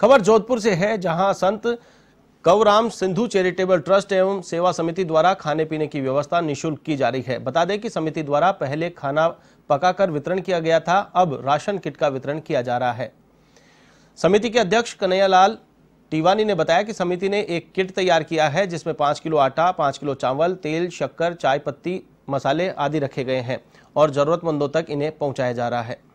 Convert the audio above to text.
खबर जोधपुर से है जहां संत कवराम सिंधु चैरिटेबल ट्रस्ट एवं सेवा समिति द्वारा खाने पीने की व्यवस्था निशुल्क की जा रही है बता दें कि समिति द्वारा पहले खाना पकाकर वितरण किया गया था अब राशन किट का वितरण किया जा रहा है समिति के अध्यक्ष कन्हैयालाल टिवानी ने बताया कि समिति ने एक किट तैयार किया है जिसमें पांच किलो आटा पाँच किलो चावल तेल शक्कर चाय पत्ती मसाले आदि रखे गए हैं और ज़रूरतमंदों तक इन्हें पहुंचाया जा रहा है